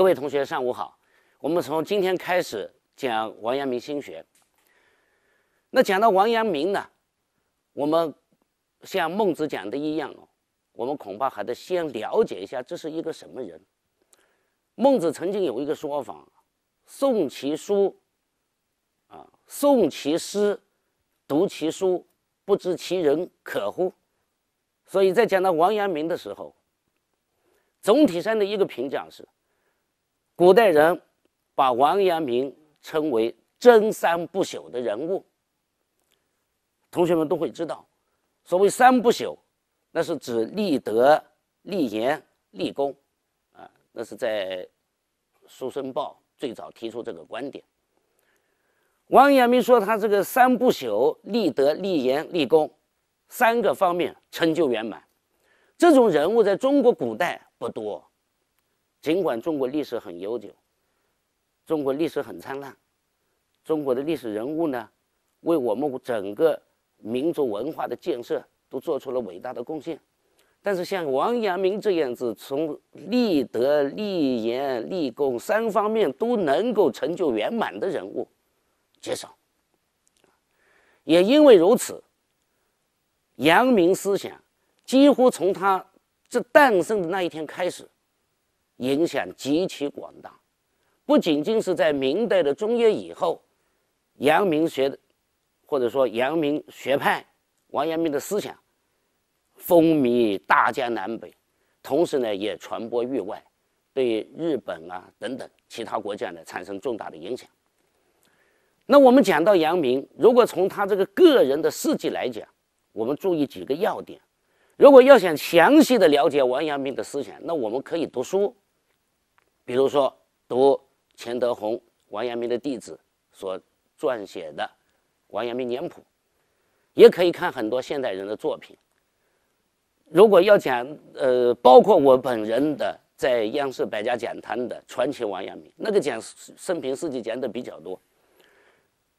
各位同学，上午好。我们从今天开始讲王阳明心学。那讲到王阳明呢，我们像孟子讲的一样哦，我们恐怕还得先了解一下这是一个什么人。孟子曾经有一个说法：“诵其书，啊，诵其诗，读其书，不知其人可乎？”所以在讲到王阳明的时候，总体上的一个评价是。古代人把王阳明称为“真三不朽”的人物。同学们都会知道，所谓“三不朽”，那是指立德、立言、立功，啊，那是在书生报最早提出这个观点。王阳明说他这个“三不朽”——立德、立言、立功，三个方面成就圆满。这种人物在中国古代不多。尽管中国历史很悠久，中国历史很灿烂，中国的历史人物呢，为我们整个民族文化的建设都做出了伟大的贡献。但是，像王阳明这样子，从立德、立言、立功三方面都能够成就圆满的人物，极少。也因为如此，阳明思想几乎从他这诞生的那一天开始。影响极其广大，不仅仅是在明代的中叶以后，阳明学，或者说阳明学派，王阳明的思想，风靡大江南北，同时呢也传播域外，对日本啊等等其他国家呢产生重大的影响。那我们讲到阳明，如果从他这个个人的事迹来讲，我们注意几个要点。如果要想详细的了解王阳明的思想，那我们可以读书。比如说读钱德洪、王阳明的弟子所撰写的《王阳明年谱》，也可以看很多现代人的作品。如果要讲，呃，包括我本人的，在央视《百家讲坛》的《传奇王阳明》，那个讲生平事迹讲的比较多。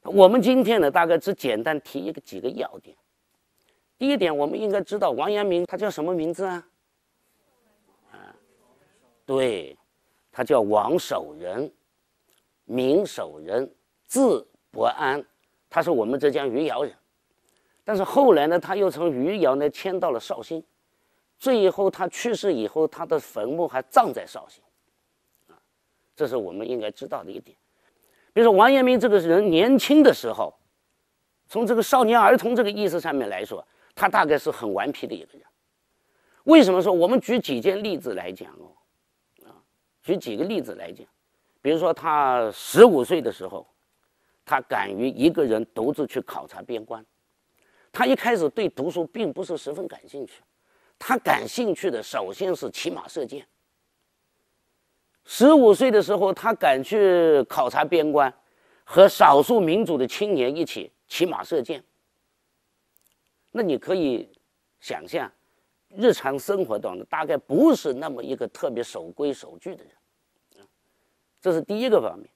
我们今天呢，大概只简单提一个几个要点。第一点，我们应该知道王阳明他叫什么名字啊？啊，对。他叫王守仁，名守仁，字伯安，他是我们浙江余姚人，但是后来呢，他又从余姚呢迁到了绍兴，最后他去世以后，他的坟墓还葬在绍兴，啊，这是我们应该知道的一点。比如说王阳明这个人年轻的时候，从这个少年儿童这个意思上面来说，他大概是很顽皮的一个人。为什么说？我们举几件例子来讲哦。举几个例子来讲，比如说他十五岁的时候，他敢于一个人独自去考察边关。他一开始对读书并不是十分感兴趣，他感兴趣的首先是骑马射箭。十五岁的时候，他敢去考察边关，和少数民族的青年一起骑马射箭。那你可以想象。日常生活当中大概不是那么一个特别守规守矩的人，这是第一个方面。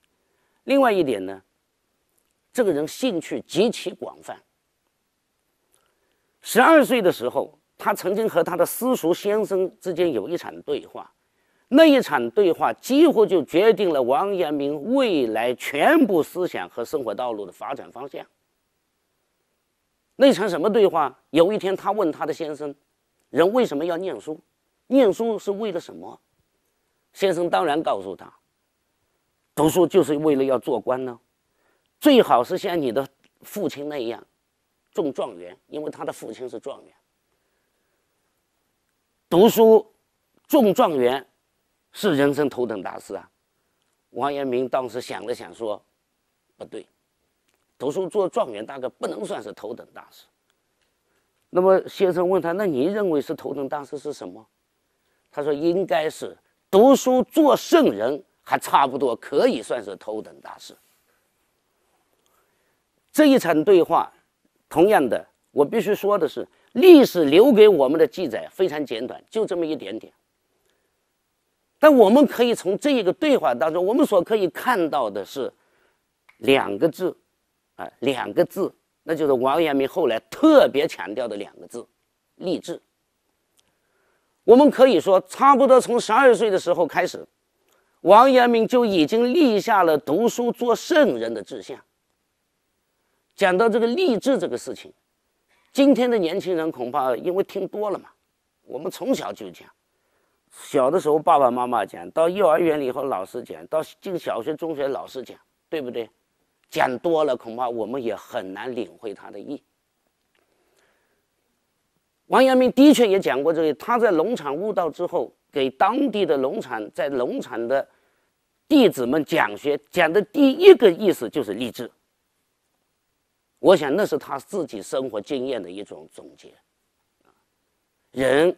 另外一点呢，这个人兴趣极其广泛。十二岁的时候，他曾经和他的私塾先生之间有一场对话，那一场对话几乎就决定了王阳明未来全部思想和生活道路的发展方向。那场什么对话？有一天，他问他的先生。人为什么要念书？念书是为了什么？先生当然告诉他，读书就是为了要做官呢。最好是像你的父亲那样，中状元，因为他的父亲是状元。读书中状元，是人生头等大事啊。王阳明当时想了想说，不对，读书做状元大概不能算是头等大事。那么先生问他：“那你认为是头等大事是什么？”他说：“应该是读书做圣人，还差不多，可以算是头等大事。”这一场对话，同样的，我必须说的是，历史留给我们的记载非常简短，就这么一点点。但我们可以从这一个对话当中，我们所可以看到的是两个字，啊，两个字。那就是王阳明后来特别强调的两个字，立志。我们可以说，差不多从十二岁的时候开始，王阳明就已经立下了读书做圣人的志向。讲到这个立志这个事情，今天的年轻人恐怕因为听多了嘛，我们从小就讲，小的时候爸爸妈妈讲，到幼儿园里以后老师讲，到进小学、中学老师讲，对不对？讲多了，恐怕我们也很难领会他的意。王阳明的确也讲过这个。他在龙场悟道之后，给当地的龙场在龙场的弟子们讲学，讲的第一个意思就是励志。我想那是他自己生活经验的一种总结。人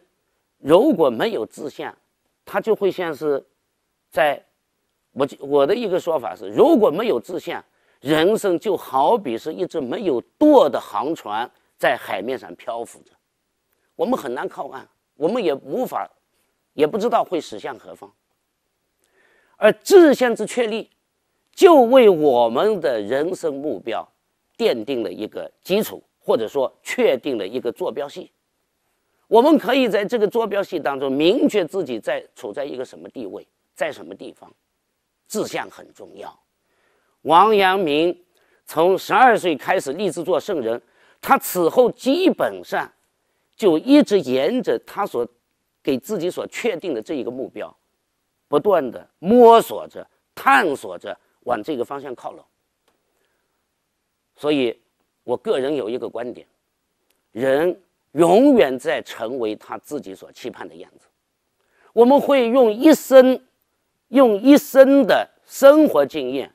如果没有志向，他就会像是在……我我的一个说法是，如果没有志向。人生就好比是一只没有舵的航船在海面上漂浮着，我们很难靠岸，我们也无法，也不知道会驶向何方。而志向之确立，就为我们的人生目标奠定了一个基础，或者说确定了一个坐标系。我们可以在这个坐标系当中明确自己在处在一个什么地位，在什么地方。志向很重要。王阳明从十二岁开始立志做圣人，他此后基本上就一直沿着他所给自己所确定的这一个目标，不断的摸索着、探索着往这个方向靠拢。所以，我个人有一个观点：人永远在成为他自己所期盼的样子。我们会用一生，用一生的生活经验。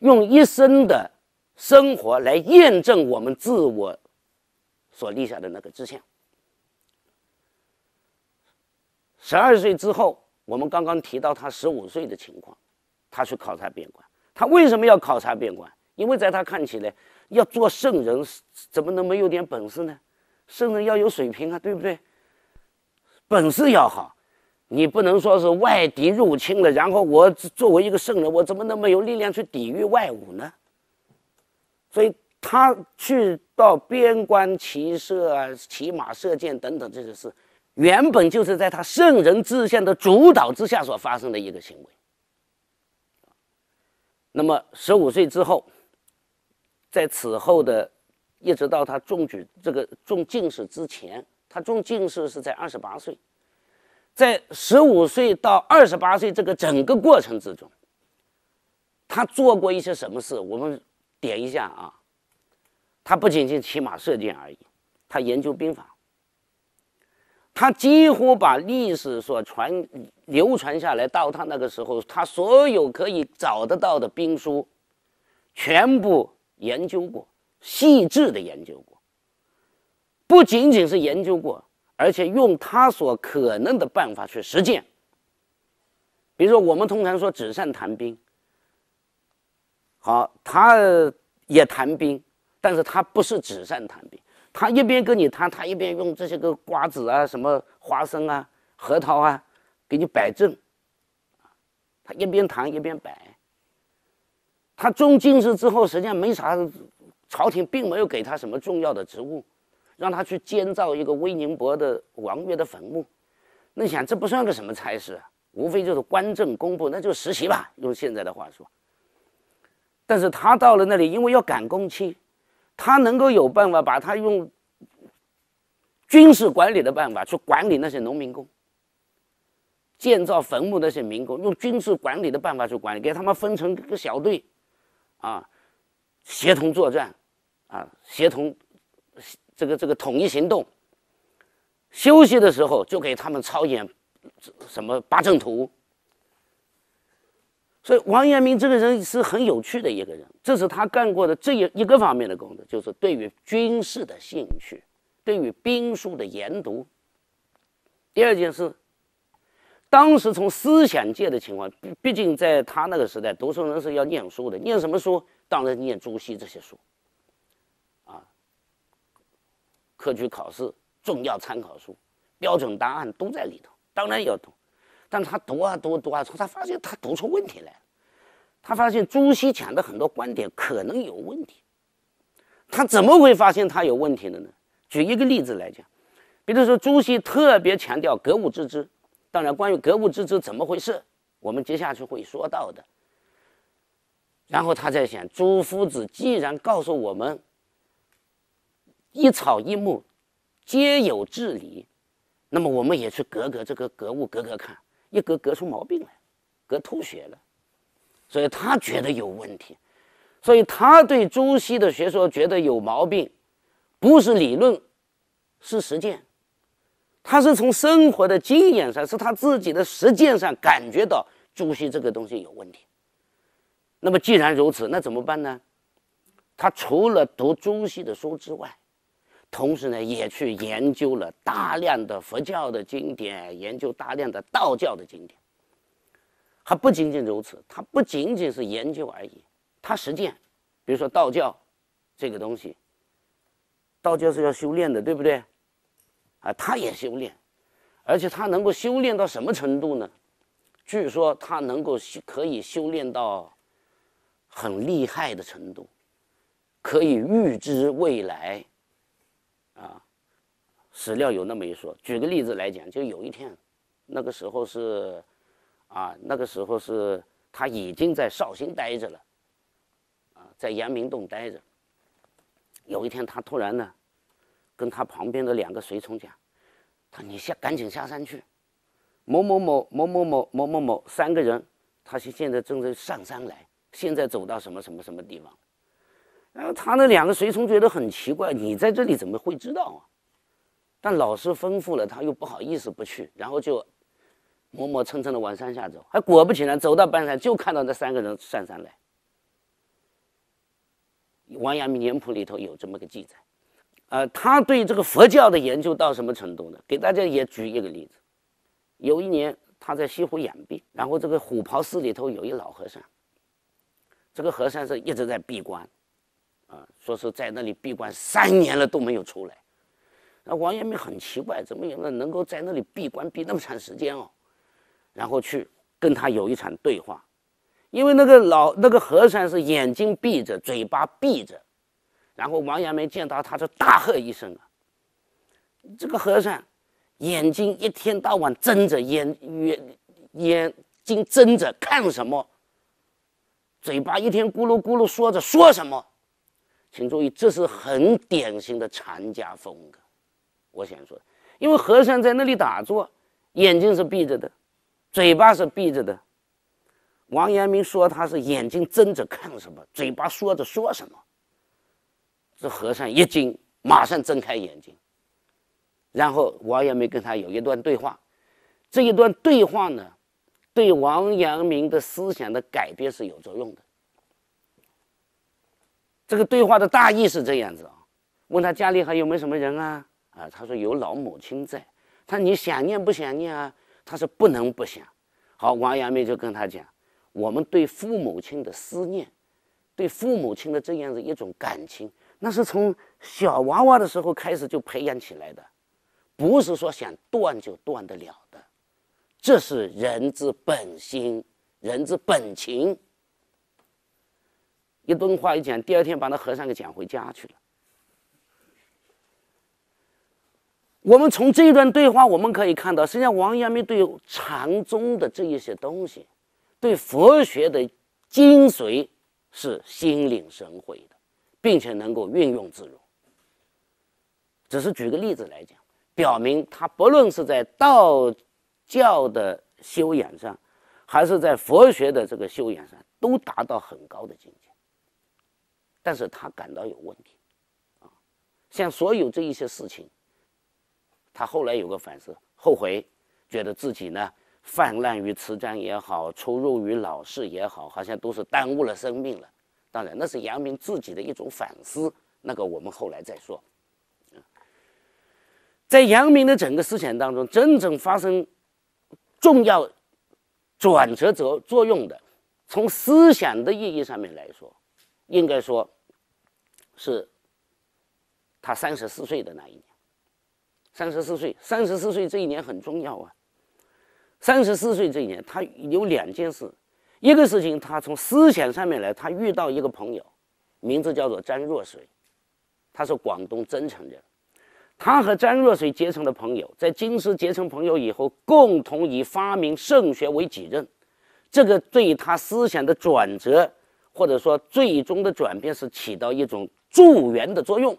用一生的生活来验证我们自我所立下的那个志向。十二岁之后，我们刚刚提到他十五岁的情况，他去考察边关。他为什么要考察边关？因为在他看起来，要做圣人，怎么能没有点本事呢？圣人要有水平啊，对不对？本事要好。你不能说是外敌入侵了，然后我作为一个圣人，我怎么能没有力量去抵御外侮呢？所以他去到边关骑射啊，骑马射箭等等这些事，原本就是在他圣人志向的主导之下所发生的一个行为。那么十五岁之后，在此后的，一直到他中举这个中进士之前，他中进士是在二十八岁。在十五岁到二十八岁这个整个过程之中，他做过一些什么事？我们点一下啊，他不仅仅骑马射箭而已，他研究兵法，他几乎把历史所传流传下来到他那个时候，他所有可以找得到的兵书，全部研究过，细致的研究过，不仅仅是研究过。而且用他所可能的办法去实践，比如说我们通常说纸上谈兵，好，他也谈兵，但是他不是纸上谈兵，他一边跟你谈，他一边用这些个瓜子啊、什么花生啊、核桃啊，给你摆正，他一边谈一边摆。他中进士之后，实际上没啥，朝廷并没有给他什么重要的职务。让他去建造一个威宁伯的王岳的坟墓，那你想这不算个什么差事，无非就是官政公布，那就实习吧，用现在的话说。但是他到了那里，因为要赶工期，他能够有办法把他用军事管理的办法去管理那些农民工，建造坟墓那些民工，用军事管理的办法去管理，给他们分成个小队，啊，协同作战，啊，协同。这个这个统一行动，休息的时候就给他们操演什么八阵图。所以王阳明这个人是很有趣的一个人，这是他干过的这一一个方面的工作，就是对于军事的兴趣，对于兵书的研读。第二件事，当时从思想界的情况，毕竟在他那个时代，读书人是要念书的，念什么书？当然念朱熹这些书。科区考试重要参考书、标准答案都在里头，当然要读。但他读啊读，读啊读，他发现他读出问题来。他发现朱熹讲的很多观点可能有问题。他怎么会发现他有问题的呢？举一个例子来讲，比如说朱熹特别强调格物致知。当然，关于格物致知怎么回事，我们接下去会说到的。然后他在想，朱夫子既然告诉我们。一草一木，皆有治理，那么我们也去格格这个格物格格看，一格格出毛病来，格吐血了，所以他觉得有问题，所以他对朱熹的学说觉得有毛病，不是理论，是实践，他是从生活的经验上，是他自己的实践上感觉到朱熹这个东西有问题。那么既然如此，那怎么办呢？他除了读朱熹的书之外，同时呢，也去研究了大量的佛教的经典，研究大量的道教的经典。还不仅仅如此，他不仅仅是研究而已，他实践。比如说道教，这个东西，道教是要修炼的，对不对？啊，他也修炼，而且他能够修炼到什么程度呢？据说他能够修，可以修炼到很厉害的程度，可以预知未来。史料有那么一说。举个例子来讲，就有一天，那个时候是，啊，那个时候是他已经在绍兴待着了，啊，在阳明洞待着。有一天，他突然呢，跟他旁边的两个随从讲：“他你下赶紧下山去，某某某某某某某某某三个人，他现现在正在上山来，现在走到什么什么什么地方。”然后他那两个随从觉得很奇怪：“你在这里怎么会知道啊？”但老师吩咐了，他又不好意思不去，然后就磨磨蹭蹭的往山下走。还果不其然，走到半山就看到那三个人上山来。王阳明年谱里头有这么个记载，呃，他对这个佛教的研究到什么程度呢？给大家也举一个例子，有一年他在西湖养病，然后这个虎跑寺里头有一老和尚，这个和尚是一直在闭关，啊，说是在那里闭关三年了都没有出来。那王阳明很奇怪，怎么有人能够在那里闭关闭那么长时间哦？然后去跟他有一场对话，因为那个老那个和尚是眼睛闭着，嘴巴闭着，然后王阳明见到他就大喝一声啊！这个和尚眼睛一天到晚睁着眼，眼眼睛睁着看什么？嘴巴一天咕噜咕噜说着说什么？请注意，这是很典型的禅家风格。我想说，因为和尚在那里打坐，眼睛是闭着的，嘴巴是闭着的。王阳明说他是眼睛睁着看什么，嘴巴说着说什么。这和尚一惊，马上睁开眼睛，然后王阳明跟他有一段对话。这一段对话呢，对王阳明的思想的改变是有作用的。这个对话的大意是这样子啊，问他家里还有没有什么人啊？啊，他说有老母亲在，他说你想念不想念啊？他说不能不想。好，王阳明就跟他讲，我们对父母亲的思念，对父母亲的这样的一种感情，那是从小娃娃的时候开始就培养起来的，不是说想断就断得了的，这是人之本心，人之本情。一顿话一讲，第二天把那和尚给讲回家去了。我们从这一段对话，我们可以看到，实际上王阳明对禅宗的这一些东西，对佛学的精髓是心领神会的，并且能够运用自如。只是举个例子来讲，表明他不论是在道教的修养上，还是在佛学的这个修养上，都达到很高的境界。但是他感到有问题，啊，像所有这一些事情。他后来有个反思，后悔，觉得自己呢泛滥于辞章也好，出入于老世也好，好像都是耽误了生命了。当然，那是阳明自己的一种反思，那个我们后来再说。在阳明的整个思想当中，真正发生重要转折作作用的，从思想的意义上面来说，应该说是他三十四岁的那一年。三十四岁，三十四岁这一年很重要啊。三十四岁这一年，他有两件事，一个事情，他从思想上面来，他遇到一个朋友，名字叫做张若水，他是广东增城人。他和张若水结成的朋友，在京师结成朋友以后，共同以发明圣学为己任。这个对他思想的转折，或者说最终的转变，是起到一种助缘的作用。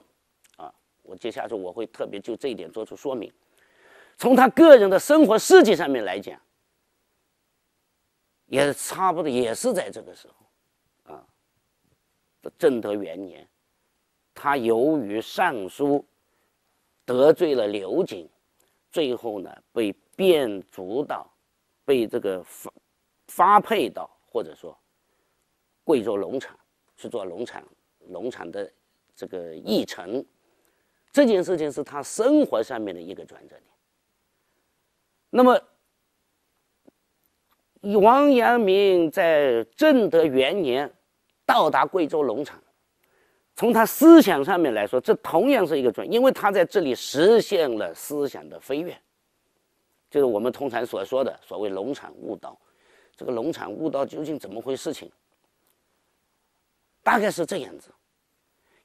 我接下来，我会特别就这一点做出说明。从他个人的生活事迹上面来讲，也差不多也是在这个时候，啊，正德元年，他由于上书得罪了刘瑾，最后呢被贬逐到，被这个发发配到，或者说贵州农场去做农场农场的这个议程。这件事情是他生活上面的一个转折点。那么，王阳明在正德元年到达贵州龙场，从他思想上面来说，这同样是一个转，因为他在这里实现了思想的飞跃，就是我们通常所说的所谓龙场悟道。这个龙场悟道究竟怎么回事？情大概是这样子。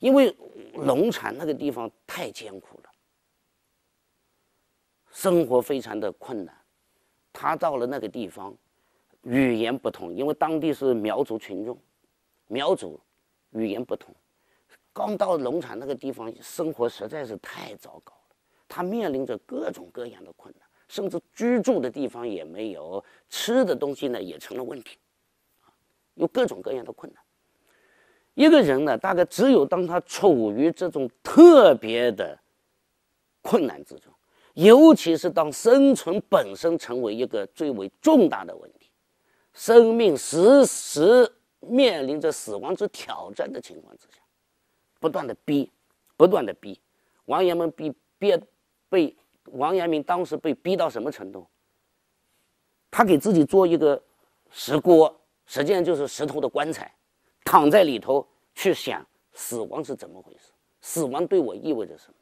因为农场那个地方太艰苦了，生活非常的困难。他到了那个地方，语言不通，因为当地是苗族群众，苗族语言不通。刚到农场那个地方，生活实在是太糟糕了。他面临着各种各样的困难，甚至居住的地方也没有，吃的东西呢也成了问题，有各种各样的困难。一个人呢，大概只有当他处于这种特别的困难之中，尤其是当生存本身成为一个最为重大的问题，生命时时面临着死亡之挑战的情况之下，不断的逼，不断的逼，王阳明逼逼被王阳明当时被逼到什么程度？他给自己做一个石锅，实际上就是石头的棺材。躺在里头去想死亡是怎么回事，死亡对我意味着什么？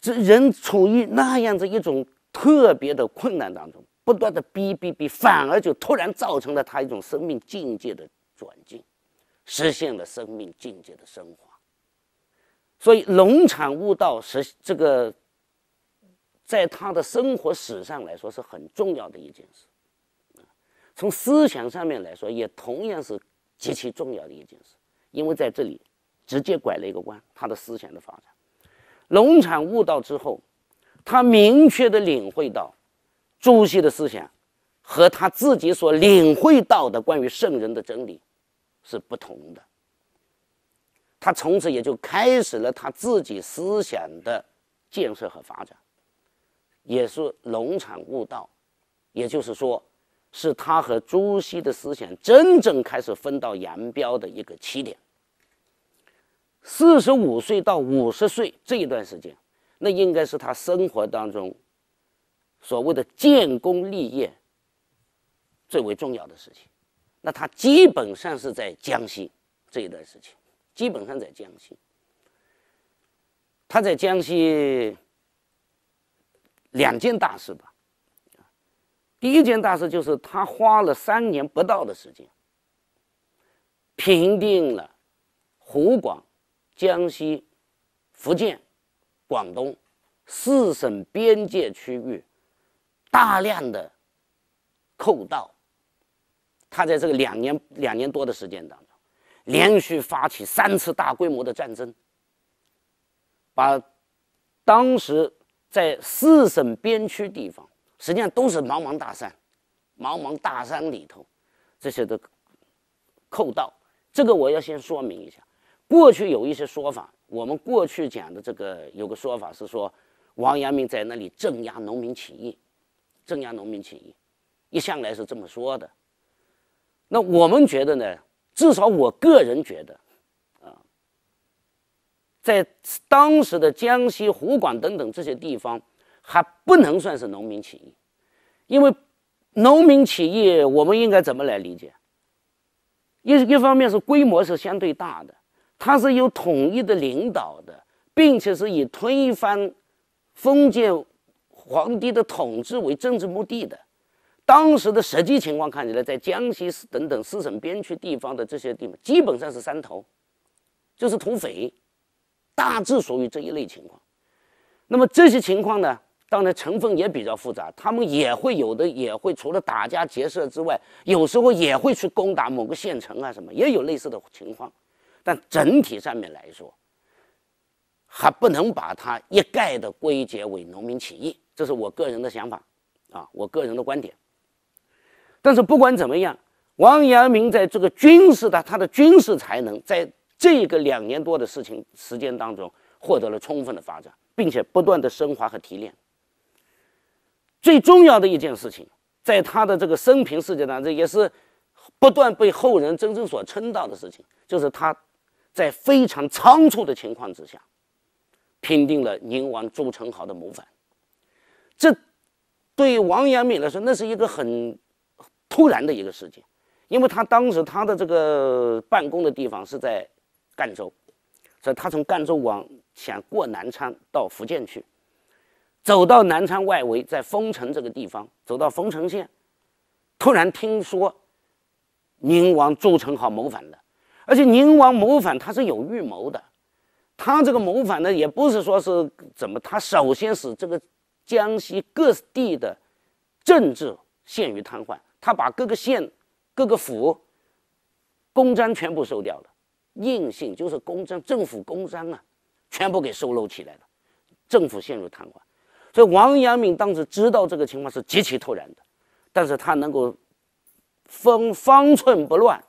这人处于那样子一种特别的困难当中，不断的逼逼逼，反而就突然造成了他一种生命境界的转进，实现了生命境界的升华。所以龙场悟道是这个，在他的生活史上来说是很重要的一件事。从思想上面来说，也同样是极其重要的一件事，因为在这里直接拐了一个弯，他的思想的发展。龙场悟道之后，他明确的领会到，朱熹的思想和他自己所领会到的关于圣人的真理是不同的。他从此也就开始了他自己思想的建设和发展，也是龙场悟道，也就是说。是他和朱熹的思想真正开始分道扬镳的一个起点。四十五岁到五十岁这一段时间，那应该是他生活当中所谓的建功立业最为重要的事情。那他基本上是在江西这一段时期，基本上在江西。他在江西两件大事吧。第一件大事就是他花了三年不到的时间，平定了湖广、江西、福建、广东四省边界区域大量的寇盗。他在这个两年两年多的时间当中，连续发起三次大规模的战争，把当时在四省边区地方。实际上都是茫茫大山，茫茫大山里头，这些的扣道。这个我要先说明一下。过去有一些说法，我们过去讲的这个有个说法是说，王阳明在那里镇压农民起义，镇压农民起义，一向来是这么说的。那我们觉得呢，至少我个人觉得，啊，在当时的江西、湖广等等这些地方。还不能算是农民起义，因为农民起义我们应该怎么来理解？一一方面是规模是相对大的，它是有统一的领导的，并且是以推翻封建皇帝的统治为政治目的的。当时的实际情况看起来，在江西等等四省边区地方的这些地方，基本上是山头，就是土匪，大致属于这一类情况。那么这些情况呢？当然，成分也比较复杂，他们也会有的，也会除了打家劫舍之外，有时候也会去攻打某个县城啊，什么也有类似的情况。但整体上面来说，还不能把它一概的归结为农民起义，这是我个人的想法，啊，我个人的观点。但是不管怎么样，王阳明在这个军事的他的军事才能，在这个两年多的事情时间当中，获得了充分的发展，并且不断的升华和提炼。最重要的一件事情，在他的这个生平事迹当中，也是不断被后人真正所称道的事情，就是他在非常仓促的情况之下，平定了宁王朱宸濠的谋反。这对于王阳明来说，那是一个很突然的一个事件，因为他当时他的这个办公的地方是在赣州，所以他从赣州往想过南昌到福建去。走到南昌外围，在丰城这个地方，走到丰城县，突然听说宁王朱宸濠谋反了。而且宁王谋反他是有预谋的，他这个谋反呢，也不是说是怎么，他首先使这个江西各地的政治陷于瘫痪，他把各个县、各个府公章全部收掉了，硬性就是公章、政府公章啊，全部给收拢起来了，政府陷入瘫痪。所以王阳明当时知道这个情况是极其突然的，但是他能够分方寸不乱，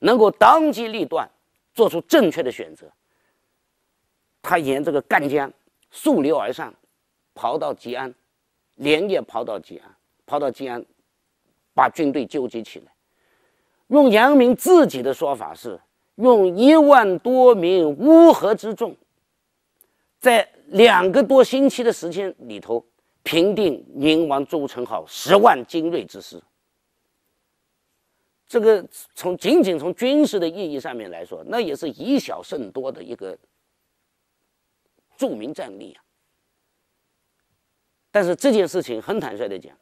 能够当机立断，做出正确的选择。他沿这个赣江溯流而上，跑到吉安，连夜跑到吉安，跑到吉安，把军队纠集起来。用阳明自己的说法是，用一万多名乌合之众。在两个多星期的时间里头，平定宁王朱宸濠十万精锐之师，这个从仅仅从军事的意义上面来说，那也是以小胜多的一个著名战例啊。但是这件事情很坦率的讲，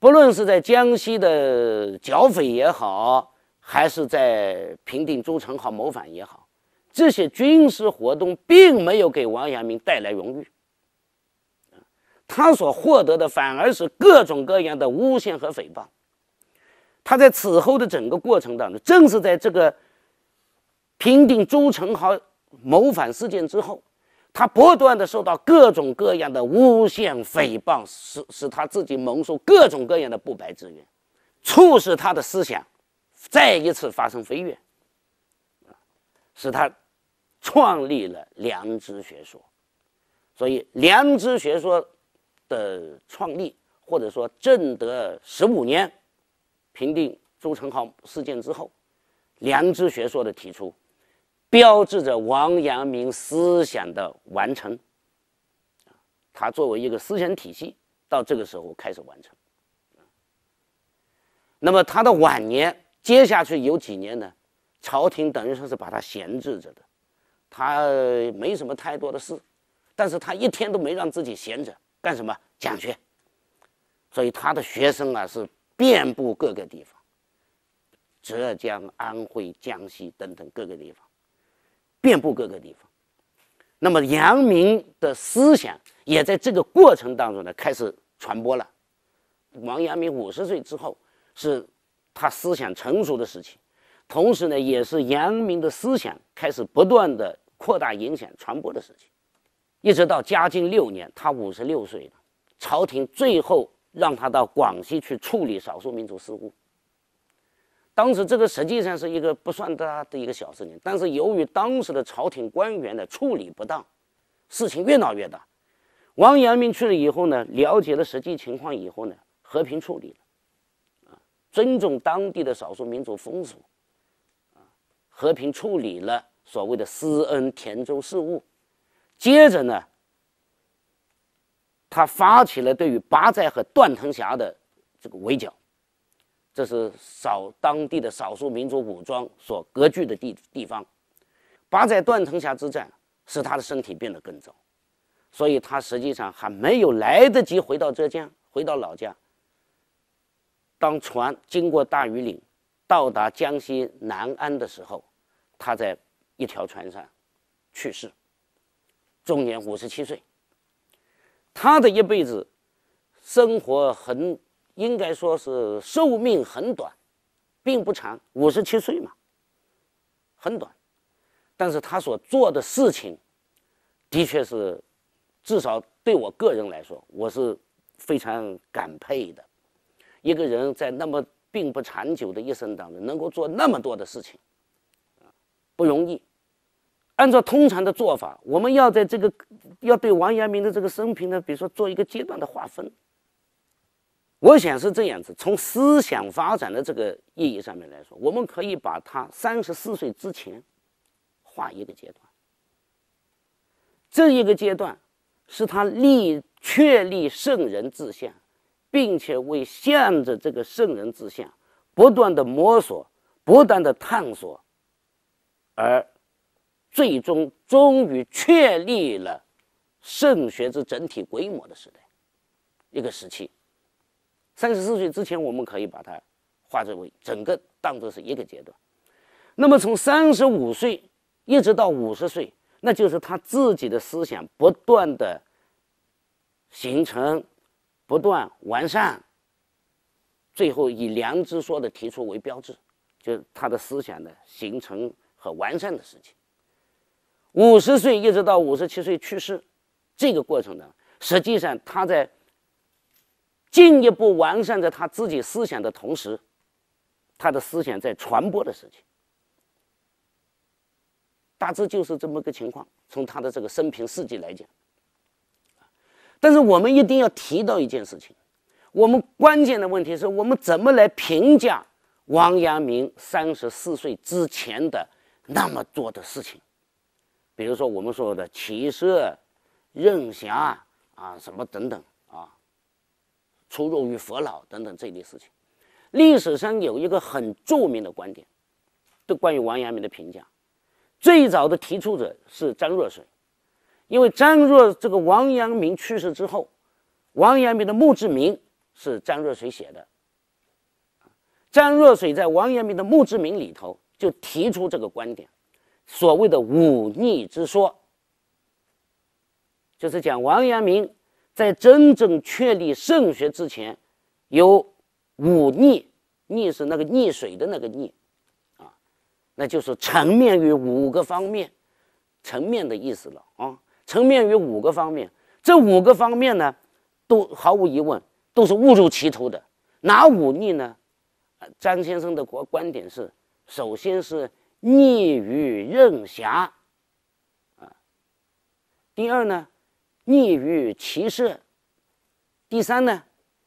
不论是在江西的剿匪也好，还是在平定朱宸濠谋反也好。这些军事活动并没有给王阳明带来荣誉，他所获得的反而是各种各样的诬陷和诽谤。他在此后的整个过程当中，正是在这个平定朱宸濠谋反事件之后，他不断的受到各种各样的诬陷诽谤，使使他自己蒙受各种各样的不白之冤，促使他的思想再一次发生飞跃，使他。创立了良知学说，所以良知学说的创立，或者说正德十五年平定朱宸濠事件之后，良知学说的提出，标志着王阳明思想的完成。他作为一个思想体系，到这个时候开始完成。那么他的晚年接下去有几年呢？朝廷等于说是把他闲置着的。他没什么太多的事，但是他一天都没让自己闲着，干什么讲学，所以他的学生啊是遍布各个地方，浙江、安徽、江西等等各个地方，遍布各个地方。那么阳明的思想也在这个过程当中呢开始传播了。王阳明五十岁之后是他思想成熟的时期，同时呢也是阳明的思想开始不断的。扩大影响传播的事情，一直到嘉靖六年，他五十六岁了。朝廷最后让他到广西去处理少数民族事务。当时这个实际上是一个不算大的一个小事情，但是由于当时的朝廷官员的处理不当，事情越闹越大。王阳明去了以后呢，了解了实际情况以后呢，和平处理了，啊，尊重当地的少数民族风俗，啊，和平处理了。所谓的施恩田州事务，接着呢，他发起了对于八寨和段腾峡的这个围剿，这是少当地的少数民族武装所割据的地地方。八寨断藤峡之战使他的身体变得更糟，所以他实际上还没有来得及回到浙江，回到老家。当船经过大余岭，到达江西南安的时候，他在。一条船上去世，终年五十七岁。他的一辈子生活很，应该说是寿命很短，并不长，五十七岁嘛，很短。但是他所做的事情，的确是，至少对我个人来说，我是非常感佩的。一个人在那么并不长久的一生当中，能够做那么多的事情。不容易。按照通常的做法，我们要在这个要对王阳明的这个生平呢，比如说做一个阶段的划分。我想是这样子：从思想发展的这个意义上面来说，我们可以把他三十四岁之前划一个阶段。这一个阶段是他立确立圣人志向，并且为向着这个圣人志向不断的摸索，不断的探索。而最终终于确立了圣学之整体规模的时代，一个时期。三十四岁之前，我们可以把它化作为整个当作是一个阶段。那么从三十五岁一直到五十岁，那就是他自己的思想不断的形成、不断完善，最后以良知说的提出为标志，就是他的思想的形成。和完善的事情，五十岁一直到五十七岁去世，这个过程呢，实际上他在进一步完善着他自己思想的同时，他的思想在传播的事情，大致就是这么个情况。从他的这个生平事迹来讲，但是我们一定要提到一件事情，我们关键的问题是我们怎么来评价王阳明三十四岁之前的。那么做的事情，比如说我们说的骑射、任侠啊，什么等等啊，出入于佛老等等这类事情。历史上有一个很著名的观点，对关于王阳明的评价，最早的提出者是张若水。因为张若这个王阳明去世之后，王阳明的墓志铭是张若水写的。张若水在王阳明的墓志铭里头。就提出这个观点，所谓的“忤逆”之说，就是讲王阳明在真正确立圣学之前，有忤逆，逆是那个逆水的那个逆，啊，那就是层面于五个方面，层面的意思了啊，层面于五个方面，这五个方面呢，都毫无疑问都是误入歧途的。哪忤逆呢？张先生的观观点是。首先是溺于任侠，啊，第二呢，溺于骑射，第三呢，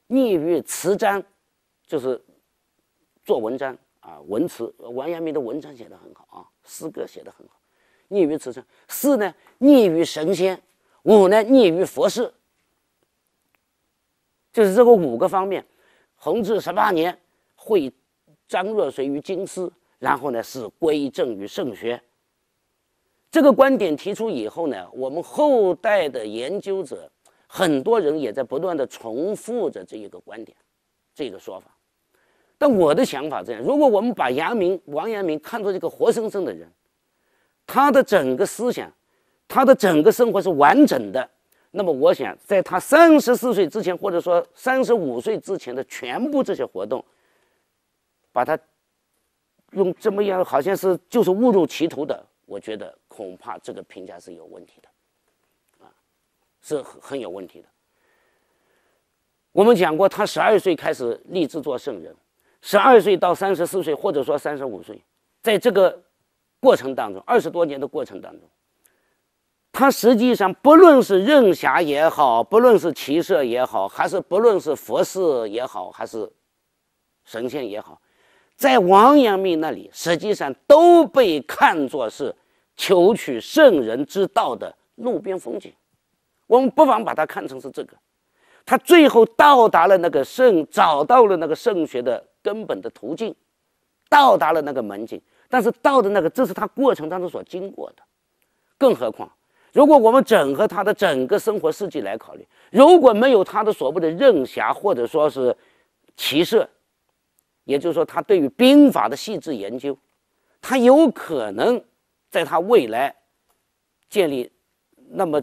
溺于辞章，就是做文章啊，文辞。王阳明的文章写的很好啊，诗歌写的很好，溺于辞章。四呢，溺于神仙；五呢，溺于佛事。就是这个五个方面。弘治十八年，会张若水于京师。然后呢，是归正于圣学。这个观点提出以后呢，我们后代的研究者，很多人也在不断的重复着这一个观点，这个说法。但我的想法这样：如果我们把阳明王阳明看作这个活生生的人，他的整个思想，他的整个生活是完整的。那么，我想在他三十四岁之前，或者说三十五岁之前的全部这些活动，把他。用这么样好像是就是误入歧途的，我觉得恐怕这个评价是有问题的，啊，是很有问题的。我们讲过，他十二岁开始立志做圣人，十二岁到三十四岁或者说三十五岁，在这个过程当中二十多年的过程当中，他实际上不论是任侠也好，不论是骑射也好，还是不论是佛事也好，还是神仙也好。在王阳明那里，实际上都被看作是求取圣人之道的路边风景。我们不妨把它看成是这个。他最后到达了那个圣，找到了那个圣学的根本的途径，到达了那个门径。但是到的那个，这是他过程当中所经过的。更何况，如果我们整合他的整个生活事迹来考虑，如果没有他的所谓的任侠或者说是骑射。也就是说，他对于兵法的细致研究，他有可能在他未来建立那么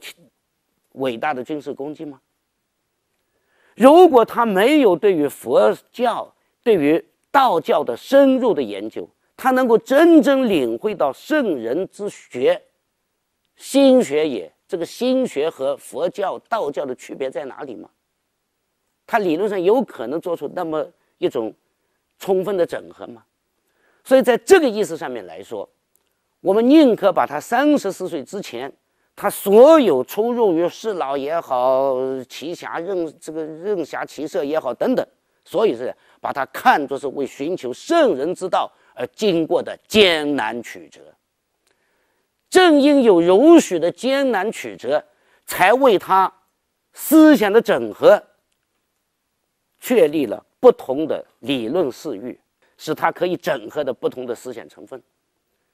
伟大的军事功绩吗？如果他没有对于佛教、对于道教的深入的研究，他能够真正领会到圣人之学、心学也？这个心学和佛教、道教的区别在哪里吗？他理论上有可能做出那么一种？充分的整合嘛，所以在这个意思上面来说，我们宁可把他三十四岁之前，他所有出入于世老也好，奇侠任这个任侠奇色也好等等，所以是把他看作是为寻求圣人之道而经过的艰难曲折。正因有如许的艰难曲折，才为他思想的整合确立了。不同的理论视域，使他可以整合的不同的思想成分，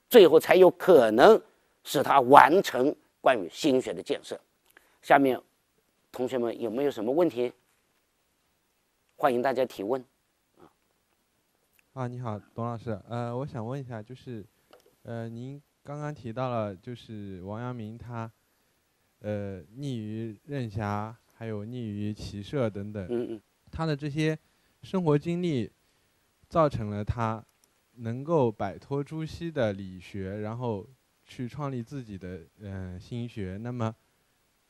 最后才有可能使他完成关于心学的建设。下面，同学们有没有什么问题？欢迎大家提问。啊，你好，董老师。呃，我想问一下，就是，呃，您刚刚提到了，就是王阳明他，呃，逆于任侠，还有逆于骑射等等。嗯嗯。他的这些。生活经历造成了他能够摆脱朱熹的理学，然后去创立自己的嗯心学。那么，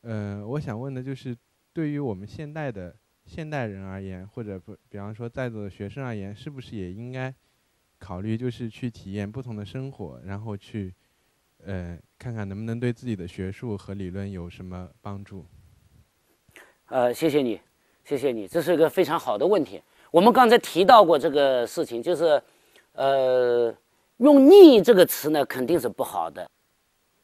嗯，我想问的就是，对于我们现代的现代人而言，或者不，比方说在座的学生而言，是不是也应该考虑，就是去体验不同的生活，然后去嗯看看能不能对自己的学术和理论有什么帮助？呃，谢谢你，谢谢你，这是一个非常好的问题。我们刚才提到过这个事情，就是，呃，用“逆”这个词呢，肯定是不好的。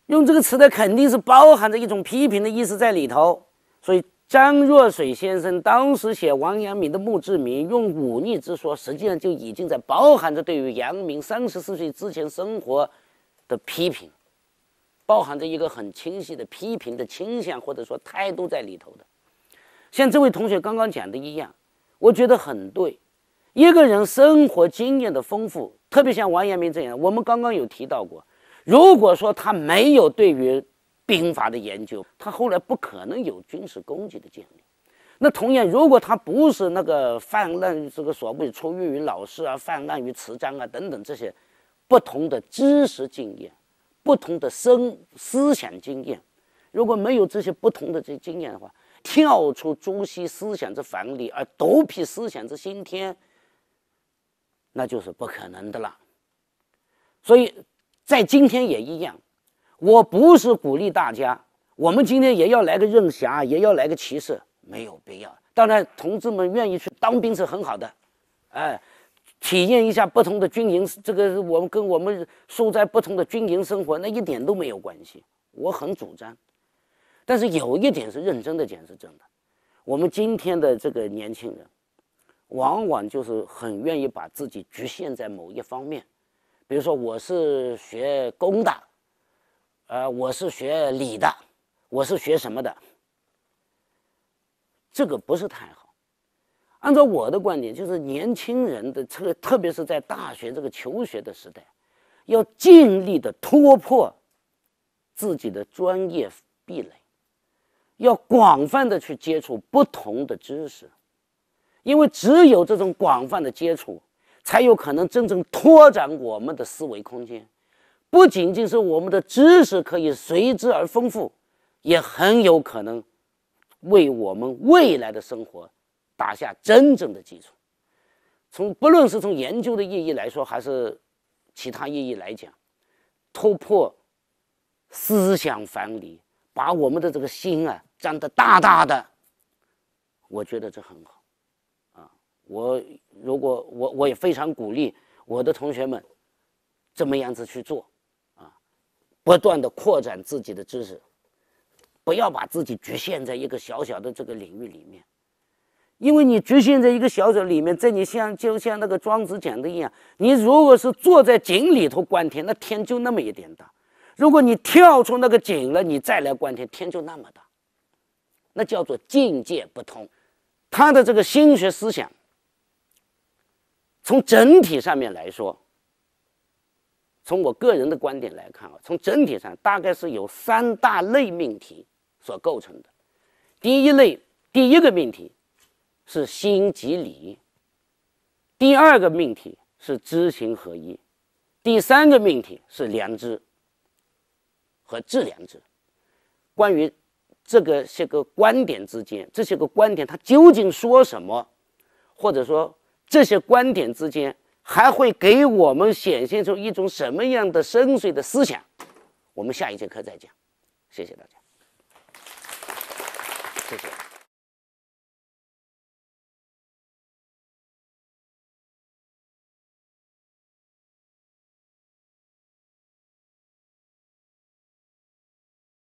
用这个词的，肯定是包含着一种批评的意思在里头。所以，张若水先生当时写王阳明的墓志铭，用“忤逆”之说，实际上就已经在包含着对于阳明三十四岁之前生活的批评，包含着一个很清晰的批评的倾向或者说态度在里头的。像这位同学刚刚讲的一样。我觉得很对，一个人生活经验的丰富，特别像王阳明这样，我们刚刚有提到过。如果说他没有对于兵法的研究，他后来不可能有军事功绩的建立。那同样，如果他不是那个泛滥这个所谓出于于老师啊，泛滥于词章啊等等这些不同的知识经验、不同的生思想经验，如果没有这些不同的这些经验的话，跳出朱熹思想之樊篱而独辟思想之新天，那就是不可能的了。所以，在今天也一样。我不是鼓励大家，我们今天也要来个任侠，也要来个骑射，没有必要。当然，同志们愿意去当兵是很好的，哎，体验一下不同的军营，这个我们跟我们住在不同的军营生活，那一点都没有关系。我很主张。但是有一点是认真的讲是真的，我们今天的这个年轻人，往往就是很愿意把自己局限在某一方面，比如说我是学工的，呃，我是学理的，我是学什么的，这个不是太好。按照我的观点，就是年轻人的这个，特别是在大学这个求学的时代，要尽力的突破自己的专业壁垒。要广泛的去接触不同的知识，因为只有这种广泛的接触，才有可能真正拓展我们的思维空间。不仅仅是我们的知识可以随之而丰富，也很有可能为我们未来的生活打下真正的基础。从不论是从研究的意义来说，还是其他意义来讲，突破思想樊篱，把我们的这个心啊。长得大大的，我觉得这很好，啊！我如果我我也非常鼓励我的同学们这么样子去做，啊，不断的扩展自己的知识，不要把自己局限在一个小小的这个领域里面，因为你局限在一个小小里面，在你像就像那个庄子讲的一样，你如果是坐在井里头观天，那天就那么一点大；如果你跳出那个井了，你再来观天，天就那么大。那叫做境界不通，他的这个心学思想，从整体上面来说，从我个人的观点来看啊，从整体上大概是由三大类命题所构成的。第一类，第一个命题是心即理；第二个命题是知行合一；第三个命题是良知和致良知。关于。这个些个观点之间，这些个观点它究竟说什么，或者说这些观点之间还会给我们显现出一种什么样的深邃的思想？我们下一节课再讲。谢谢大家。谢谢。